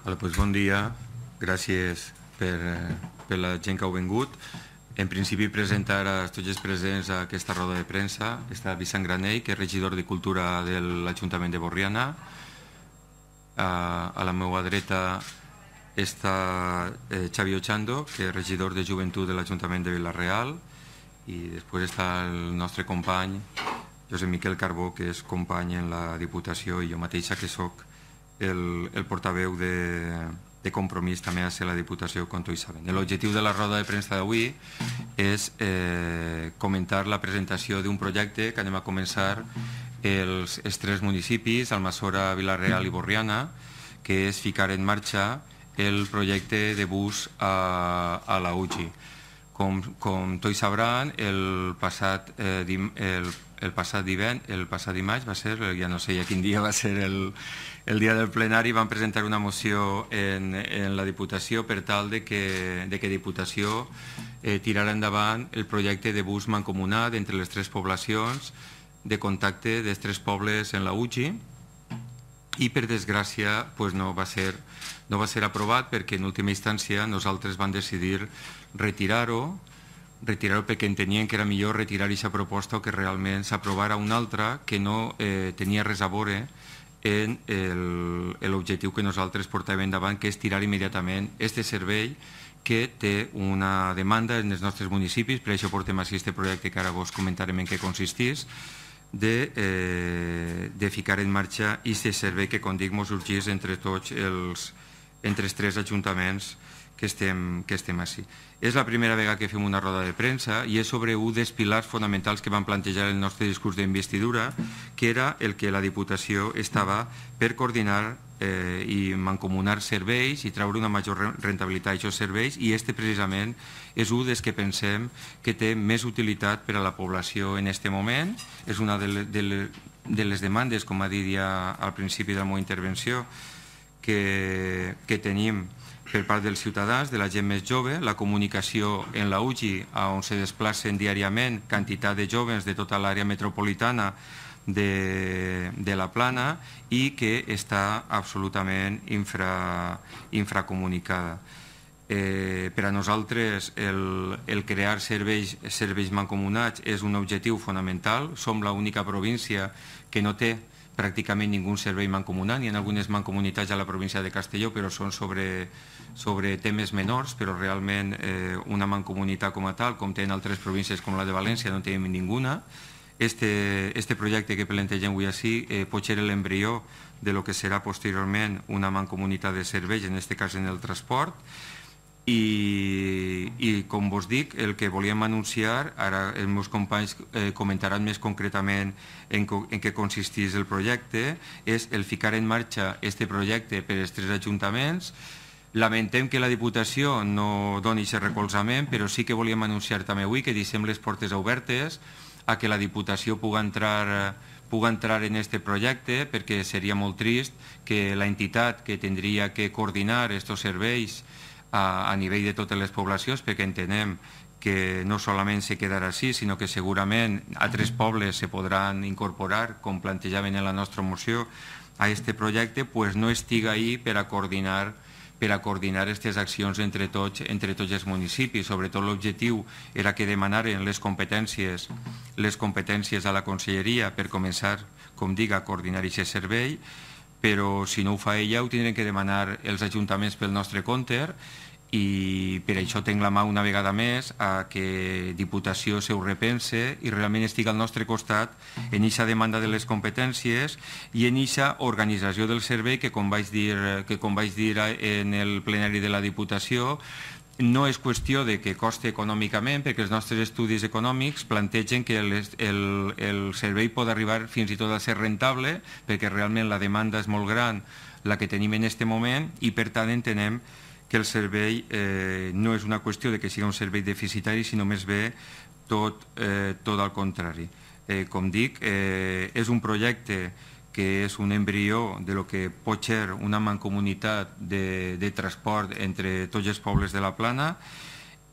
Hola, doncs bon dia. Gràcies per, eh, per la gent que heu vingut. En principi presentar a tots els presents a aquesta roda de premsa està Vicent Granell, que és regidor de Cultura de l'Ajuntament de Borriana. A, a la meva dreta està eh, Xavi Ochando, que és regidor de Joventut de l'Ajuntament de Vilareal. I després està el nostre company Josep Miquel Carbó, que és company en la Diputació, i jo mateixa, que sóc el, el portaveu de, de compromís també a ser la Diputació hi saben. L'objectiu de la roda de premsa d'avui és eh, comentar la presentació d'un projecte que anem a començar els, els tres municipis, Almassora, Vilareal i Borriana, que és ficar en marxa el projecte de bus a, a la UGI. Com, com tots sabran, el passat, eh, el, el passat divent, el passat dimarts va ser, ja no sé ja quin dia va ser el, el dia del plenari, van presentar una moció en, en la Diputació per tal de que, de que Diputació eh, tirarà endavant el projecte de bus mancomunat entre les tres poblacions de contacte dels tres pobles en la UGI, i per desgràcia pues, no, va ser, no va ser aprovat perquè en última instància nosaltres vam decidir retirar-ho retirar-ho perquè entenien que era millor retirar aquesta proposta o que realment s'aprovara una altra que no eh, tenia res a veure en l'objectiu que nosaltres portàvem endavant, que és tirar immediatament este servei que té una demanda en els nostres municipis, per això portem així este projecte que ara vos comentarem en què consistís, de, eh, de ficar en marxa i se servei que, com dic, mos urgís entre tots els, entre els tres ajuntaments que estem, que estem així. És la primera vegada que fem una roda de premsa i és sobre un dels pilars fonamentals que van plantejar el nostre discurs d'investidura, que era el que la Diputació estava per coordinar eh, i mancomunar serveis i treure una major rentabilitat a aquests serveis i este precisament és un dels que pensem que té més utilitat per a la població en aquest moment, és una de de de les demandes, com ha dit ja al principi de la meva intervenció, que, que tenim per part dels ciutadans, de la gent més jove, la comunicació en la UGI, on se desplacen diàriament quantitat de joves de tota l'àrea metropolitana de, de la plana i que està absolutament infra, infracomunicada. Eh, per a nosaltres el, el crear serveis, serveis mancomunats és un objectiu fonamental. Som l'única província que no té pràcticament ningú servei mancomunat, ni en algunes mancomunitats a la província de Castelló, però són sobre, sobre temes menors, però realment eh, una mancomunitat com a tal, com tenen altres províncies com la de València, no tenim ninguna, Este, este projecte que plantegem avui així eh, pot ser l'embrió de lo que serà posteriorment una mancomunitat de serveis, en aquest cas en el transport, i, i com vos dic, el que volíem anunciar, ara els meus companys eh, comentaran més concretament en, co en què consistís el projecte, és el ficar en marxa este projecte per els tres ajuntaments, Lamentem que la Diputació no doni aquest recolzament, però sí que volíem anunciar també avui que deixem les portes obertes a que la Diputació puga entrar eh, puga entrar en este projecte perquè seria molt trist que la entitat que tindria que coordinar aquests serveis a, a nivell de totes les poblacions perquè entenem que no solament se quedarà així, sinó que segurament altres pobles se podran incorporar, com plantejaven en la nostra moció, a aquest projecte, pues no estiga ahí per a coordinar per a coordinar aquestes accions entre tots, entre tots els municipis. Sobretot l'objectiu era que demanaren les competències, les competències a la conselleria per començar, com dic, a coordinar aquest servei, però si no ho fa ella ho tindrem que demanar els ajuntaments pel nostre compte i per això tenc la mà una vegada més a que Diputació se ho repense i realment estic al nostre costat en eixa demanda de les competències i en eixa organització del servei que com vaig dir, que com vaig dir en el plenari de la Diputació no és qüestió de que costi econòmicament, perquè els nostres estudis econòmics plantegen que el, el, el servei pot arribar fins i tot a ser rentable, perquè realment la demanda és molt gran, la que tenim en aquest moment, i per tant entenem que el servei eh, no és una qüestió de que sigui un servei deficitari, sinó més bé tot, eh, tot al contrari. Eh, com dic, eh, és un projecte que és un embrió de lo que pot ser una mancomunitat de, de transport entre tots els pobles de la plana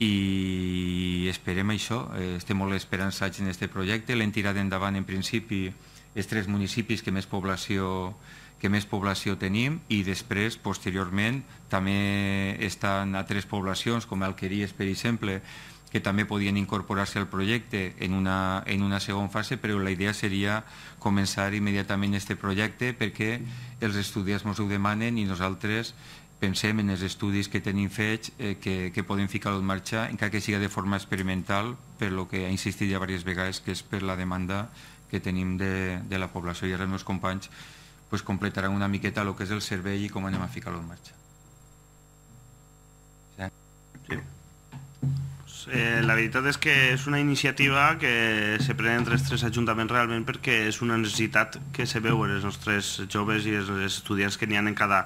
i esperem això, eh, estem molt esperançats en aquest projecte, l'hem tirat endavant en principi els tres municipis que més població tenen que més població tenim i després, posteriorment, també estan altres poblacions, com Alqueries, per exemple, que també podien incorporar-se al projecte en una, en una segona fase, però la idea seria començar immediatament este projecte perquè els estudiants ens ho demanen i nosaltres pensem en els estudis que tenim fets eh, que, que podem ficar en marxa, encara que siga de forma experimental, per lo que ha insistit ja diverses vegades, que és per la demanda que tenim de, de la població i els meus companys pues, completaran una miqueta el que és el servei i com anem a ficar-lo en marxa. Sí. Eh, la veritat és que és una iniciativa que se pren entre els tres ajuntaments realment perquè és una necessitat que se veu en els nostres joves i els estudiants que n'hi ha en cada,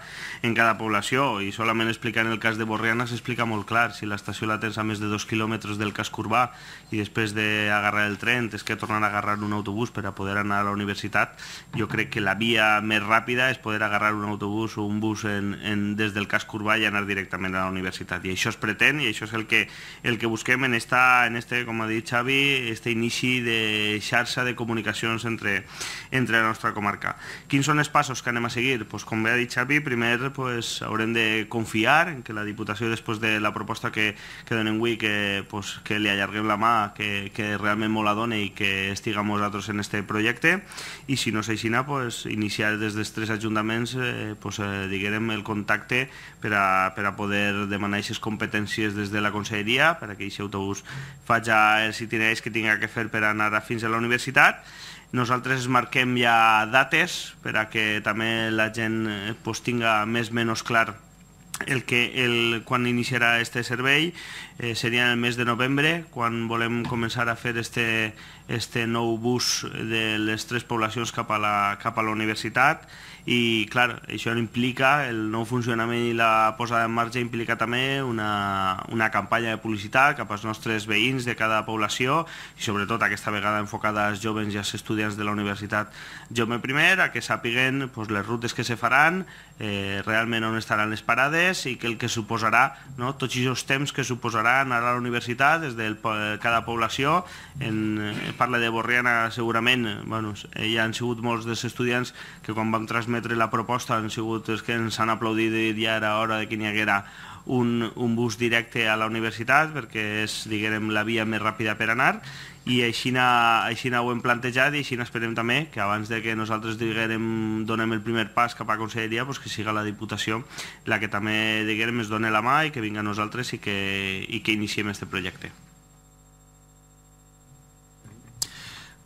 en cada població i solament explicant el cas de Borriana s'explica molt clar, si l'estació la tens a més de dos quilòmetres del casc urbà i després d'agarrar el tren tens que tornar a agarrar un autobús per a poder anar a la universitat, jo crec que la via més ràpida és poder agarrar un autobús o un bus en, en, des del casc urbà i anar directament a la universitat i això es pretén i això és el que, el que busquem enfoquem en, esta, en este, com ha dit Xavi, este inici de xarxa de comunicacions entre, entre la nostra comarca. Quins són els passos que anem a seguir? Pues, com bé ha dit Xavi, primer pues, haurem de confiar en que la Diputació, després de la proposta que, que donem avui, que, pues, que li allarguem la mà, que, que realment molt la dona i que estiguem nosaltres en este projecte, i si no s'aixina, pues, iniciar des dels tres ajuntaments eh, pues, eh, diguem el contacte per a, per a poder demanar aquestes competències des de la conselleria, per a que si autobús faig els itineraris que tinga que fer per anar fins a la universitat. Nosaltres es marquem ja dates per a que també la gent eh, pues, tinga més o menys clar el que el, quan iniciarà este servei eh, seria el mes de novembre quan volem començar a fer este, este nou bus de les tres poblacions cap a la, cap a la universitat i clar, això implica, el nou funcionament i la posada en marxa implica també una, una campanya de publicitat cap als nostres veïns de cada població i sobretot aquesta vegada enfocada als joves i als estudiants de la Universitat Jaume I a que sàpiguen doncs, les rutes que se faran, eh, realment on estaran les parades i que el que suposarà no, tots aquests temps que suposarà anar a la universitat des de cada població en, eh, parla de Borriana segurament bueno, hi han sigut molts dels estudiants que quan vam transmetre transmetre la proposta han sigut els que ens han aplaudit i ja era hora de que n'hi haguera un, un bus directe a la universitat perquè és, diguem, la via més ràpida per anar i aixina, aixina ho hem plantejat i aixina esperem també que abans de que nosaltres diguem, donem el primer pas cap a conselleria pues que siga la Diputació la que també diguem, es doni la mà i que vinga a nosaltres i que, i que iniciem aquest projecte.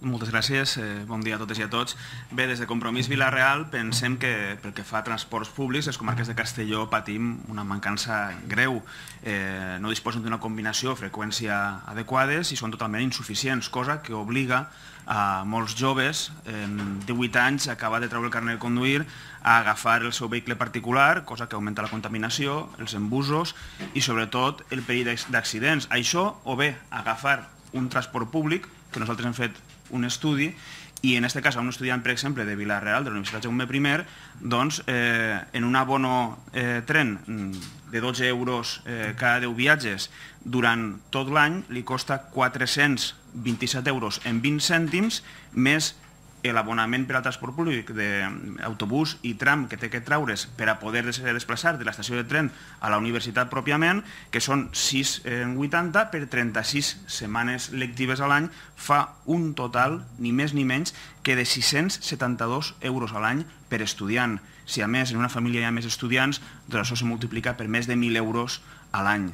Moltes gràcies, eh, bon dia a totes i a tots. Bé, des de Compromís Vilareal pensem que pel que fa a transports públics, les comarques de Castelló patim una mancança greu. Eh, no disposen d'una combinació o freqüència adequades i són totalment insuficients, cosa que obliga a molts joves, de 18 anys, acabar de treure el carnet de conduir, a agafar el seu vehicle particular, cosa que augmenta la contaminació, els embusos i sobretot el perill d'accidents. Això, o bé agafar un transport públic que nosaltres hem fet un estudi i en aquest cas un estudiant, per exemple, de Vilareal, de la Universitat Jaume I, doncs, eh, en un abono eh, tren mm, de 12 euros eh, cada 10 viatges durant tot l'any, li costa 427 euros en 20 cèntims, més l'abonament per al transport públic d'autobús i tram que té que traure's per a poder desplaçar de l'estació de tren a la universitat pròpiament, que són 6,80 per 36 setmanes lectives a l'any, fa un total, ni més ni menys, que de 672 euros a l'any per estudiant. Si a més en una família hi ha més estudiants, doncs això se multiplica per més de 1.000 euros a l'any.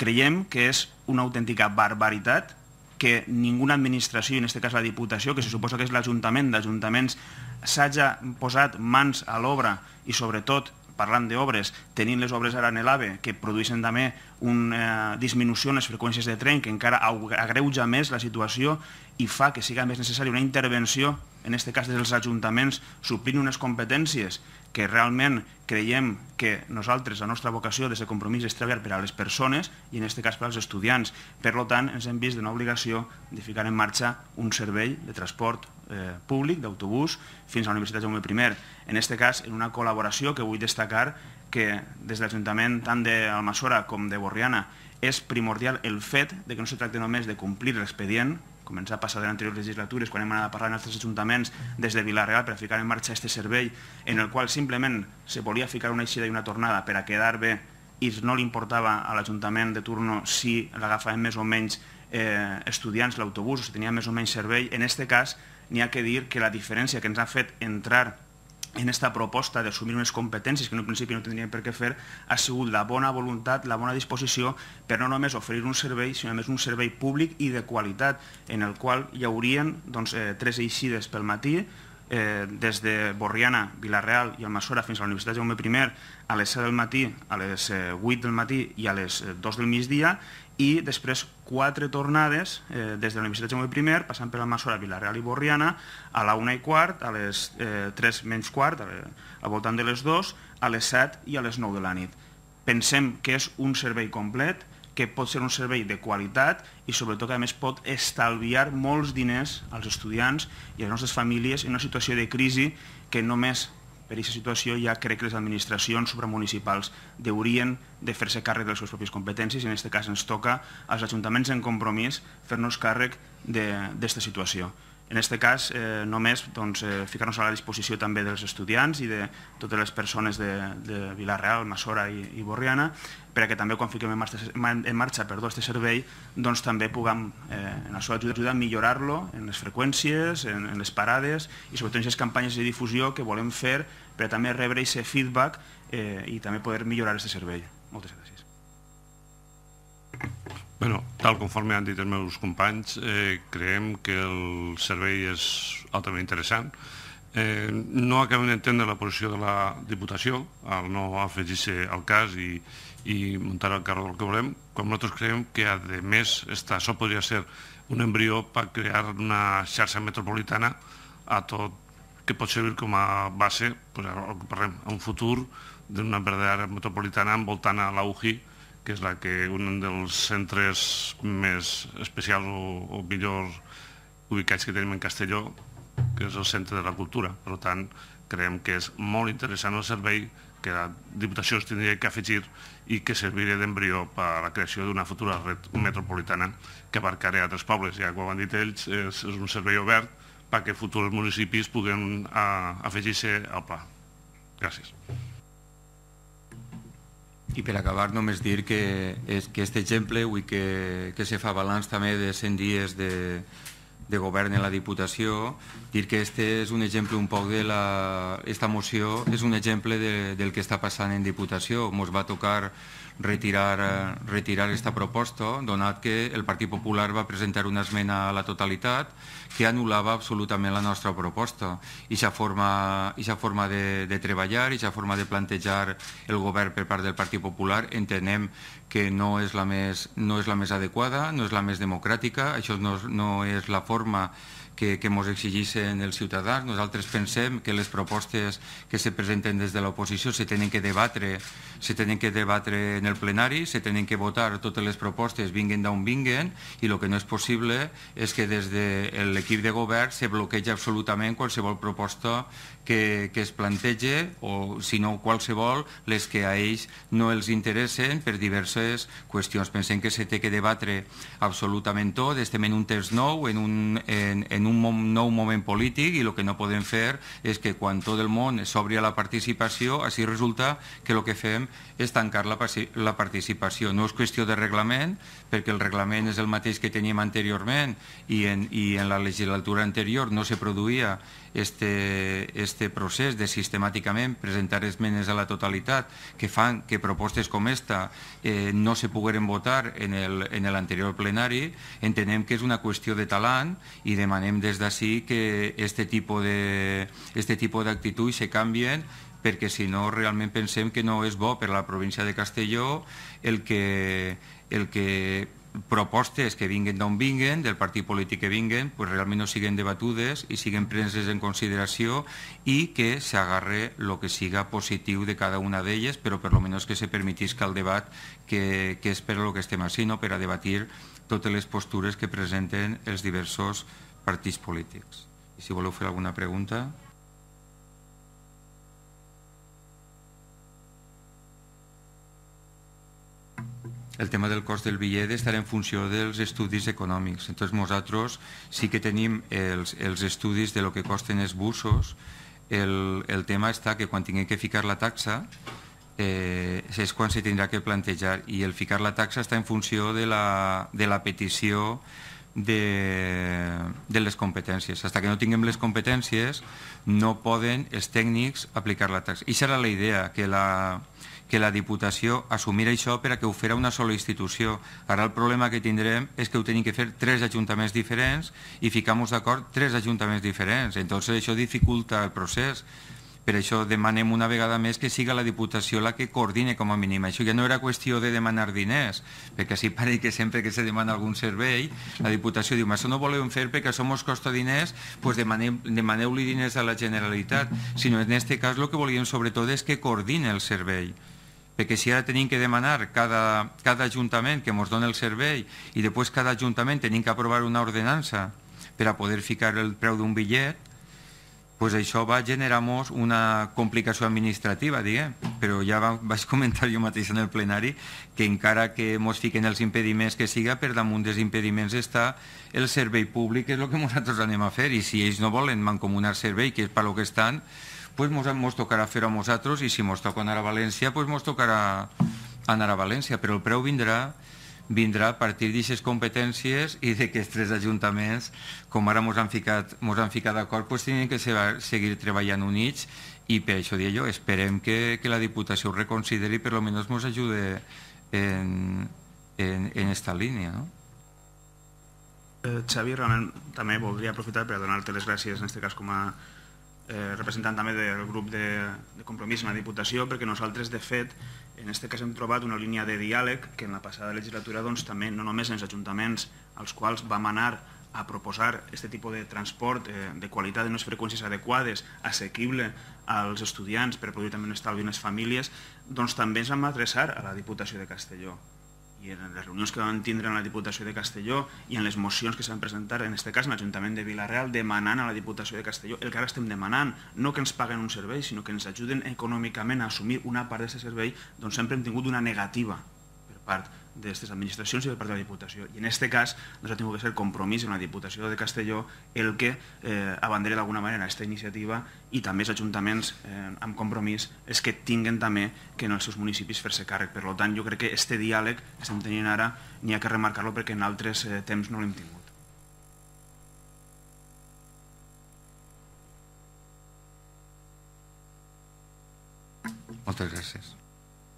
Creiem que és una autèntica barbaritat que ninguna administració, en aquest cas la Diputació, que se suposa que és l'Ajuntament d'Ajuntaments, s'hagi posat mans a l'obra i sobretot parlant d'obres, tenint les obres ara en l'AVE, que produeixen també una eh, disminució en les freqüències de tren, que encara agreuja més la situació i fa que siga més necessària una intervenció, en aquest cas des dels ajuntaments, suplint unes competències que realment creiem que nosaltres, la nostra vocació de compromís és treballar per a les persones i en aquest cas per als estudiants. Per tant, ens hem vist d'una obligació de ficar en marxa un servei de transport eh, públic, d'autobús, fins a la Universitat Jaume I. En aquest cas, en una col·laboració que vull destacar que des de l'Ajuntament tant d'Almassora com de Borriana és primordial el fet de que no se tracti només de complir l'expedient, començar a passar de l'anterior legislatura, és quan hem anat a parlar amb altres ajuntaments des de Vilareal per ficar en marxa aquest servei en el qual simplement se volia ficar una eixida i una tornada per a quedar bé i no li importava a l'Ajuntament de turno si l'agafaven més o menys eh, estudiants l'autobús o si tenia més o menys servei. En aquest cas, n'hi ha que dir que la diferència que ens ha fet entrar en esta proposta d'assumir unes competències que en un principi no tindríem per què fer, ha sigut la bona voluntat, la bona disposició per no només oferir un servei, sinó més un servei públic i de qualitat, en el qual hi haurien doncs, eh, tres eixides pel matí, eh, des de Borriana, Vilareal i Almassora fins a la Universitat Jaume I a les 7 del matí, a les 8 eh, del matí i a les 2 eh, del migdia i després quatre tornades eh, des de la Universitat Jaume I, passant per Almassora, Vilareal i Borriana, a la 1 i quart, a les eh, 3 menys quart, a, a voltant de les 2, a les 7 i a les 9 de la nit. Pensem que és un servei complet, que pot ser un servei de qualitat i sobretot que a més pot estalviar molts diners als estudiants i a les nostres famílies en una situació de crisi que només per aquesta situació ja crec que les administracions supramunicipals haurien de fer-se càrrec de les seves pròpies competències i en aquest cas ens toca als ajuntaments en compromís fer-nos càrrec d'aquesta situació. En aquest cas, eh, només doncs, eh, ficar-nos a la disposició també dels estudiants i de totes les persones de, de Vilareal, Massora i, i Borriana, perquè també quan fiquem en marxa, en marxa perdó, este servei, doncs també puguem, eh, en la seva ajuda, ajudar a millorar-lo en les freqüències, en, en les parades i sobretot en les campanyes de difusió que volem fer per també rebre aquest feedback eh, i també poder millorar aquest servei. Moltes gràcies. Bueno, tal conforme han dit els meus companys, eh, creiem que el servei és altament interessant. Eh, no acabem d'entendre la posició de la Diputació al no afegir-se al cas i, i muntar el carro del que volem, com nosaltres creiem que, a més, esta, això podria ser un embrió per crear una xarxa metropolitana a tot que pot servir com a base pues, a, a un futur d'una verdadera metropolitana envoltant a la que és la que un dels centres més especials o, o millor ubicats que tenim en Castelló, que és el Centre de la Cultura. Per tant, creiem que és molt interessant el servei que la Diputació es tindria que afegir i que serviria d'embrió per a la creació d'una futura red metropolitana que abarcaré altres pobles. Ja, com han dit ells, és, és un servei obert perquè futurs municipis puguen eh, afegir-se al pla. Gràcies. I per acabar només dir que, és, eh, que este exemple, avui que, que se fa balanç també de 100 dies de, de govern en la Diputació, dir que este és un exemple un poc de la... Esta moció és un exemple de, del que està passant en Diputació. Ens va tocar retirar, retirar esta proposta, donat que el Partit Popular va presentar una esmena a la totalitat que anul·lava absolutament la nostra proposta. I aquesta forma, ixa forma de, de treballar, i aquesta forma de plantejar el govern per part del Partit Popular, entenem que no és la més, no és la més adequada, no és la més democràtica, això no, no és la forma que, que ens exigeixen els ciutadans. Nosaltres pensem que les propostes que se presenten des de l'oposició se tenen que debatre se tenen que debatre en el plenari, se tenen que votar totes les propostes, vinguen d'on vinguen, i el que no és possible és que des de l'equip de govern se bloqueja absolutament qualsevol proposta que, que es plantege, o si no qualsevol, les que a ells no els interessen per diverses qüestions. Pensem que s'ha de debatre absolutament tot, estem en un temps nou, en un, en, en un un nou moment polític i el que no podem fer és que quan tot el món s'obri a la participació, així resulta que el que fem és tancar la, participació. No és qüestió de reglament, perquè el reglament és el mateix que teníem anteriorment i en, i en la legislatura anterior no se produïa este, este procés de sistemàticament presentar esmenes a la totalitat que fan que propostes com esta eh, no se pogueren votar en l'anterior plenari, entenem que és una qüestió de talent i demanem des d'ací que este tipus de, este tipus d'actitud se canvien perquè si no realment pensem que no és bo per a la província de Castelló el que, el que propostes que vinguen d'on vinguen, del partit polític que vinguen, pues realment no siguen debatudes i siguen preses en consideració i que s'agarre el que siga positiu de cada una d'elles, però per lo menos que se permetisca el debat que, que és per lo que estem així, no? per a debatir totes les postures que presenten els diversos partits partits polítics. I si voleu fer alguna pregunta... el tema del cost del bitllet estarà en funció dels estudis econòmics. Entonces nosaltres sí que tenim els, els estudis de lo que costen els busos. El, el tema està que quan tinguem que ficar la taxa eh, és quan se tindrà que plantejar i el ficar la taxa està en funció de la, de la petició de, de les competències. Hasta que no tinguem les competències, no poden els tècnics aplicar la taxa. I serà la idea, que la, que la Diputació assumirà això per a que ho farà una sola institució. Ara el problema que tindrem és que ho tenim que fer tres ajuntaments diferents i ficar-nos d'acord tres ajuntaments diferents. Entonces això dificulta el procés. Per això demanem una vegada més que siga la Diputació la que coordine com a mínim. Això ja no era qüestió de demanar diners, perquè si pareix que sempre que se demana algun servei, la Diputació diu, això no voleu fer perquè això mos costa diners, doncs demaneu-li diners a la Generalitat, sinó en aquest cas el que volíem sobretot és que coordine el servei perquè si ara tenim que demanar cada, cada ajuntament que ens doni el servei i després cada ajuntament tenim que aprovar una ordenança per a poder ficar el preu d'un bitllet, pues això va generar molt una complicació administrativa, diguem, però ja va, vaig comentar jo mateix en el plenari que encara que ens fiquen els impediments que siga, per damunt dels impediments està el servei públic, que és el que nosaltres anem a fer, i si ells no volen mancomunar servei, que és per lo que estan, pues mos, mos tocarà fer-ho a nosaltres, i si mos toca anar a València, pues mos tocarà anar a València, però el preu vindrà vindrà a partir d'aquestes competències i de tres ajuntaments, com ara ens han ficat, mos han ficat d'acord, doncs tenen que seguir treballant units i per això dir jo, esperem que, que la Diputació ho reconsideri i per almenys ens ajude en, en, en esta línia. No? Eh, Xavi, realment també voldria aprofitar per donar-te les gràcies en aquest cas com a Eh, representant també del grup de, de compromís en la Diputació, perquè nosaltres, de fet, en aquest cas hem trobat una línia de diàleg que en la passada legislatura doncs, també no només en els ajuntaments als quals vam anar a proposar aquest tipus de transport eh, de qualitat en unes freqüències adequades, assequible als estudiants per produir també un estalvi en les famílies, doncs també ens vam adreçar a la Diputació de Castelló i en les reunions que vam tindre en la Diputació de Castelló i en les mocions que s'han presentat, en aquest cas en l'Ajuntament de Vilareal, demanant a la Diputació de Castelló el que ara estem demanant, no que ens paguen un servei, sinó que ens ajuden econòmicament a assumir una part d'aquest servei, doncs sempre hem tingut una negativa per part de estas administracions i del parte de la Diputació. I en este cas, nos doncs, ha hagut que ser compromís en la Diputació de Castelló el que eh, abandere d'alguna manera aquesta iniciativa i també els ajuntaments eh, amb compromís és que tinguen també que en els seus municipis fer-se càrrec. Per tant, jo crec que este diàleg que estem tenint ara n'hi ha que remarcar-lo perquè en altres eh, temps no l'hem tingut. Moltes gràcies.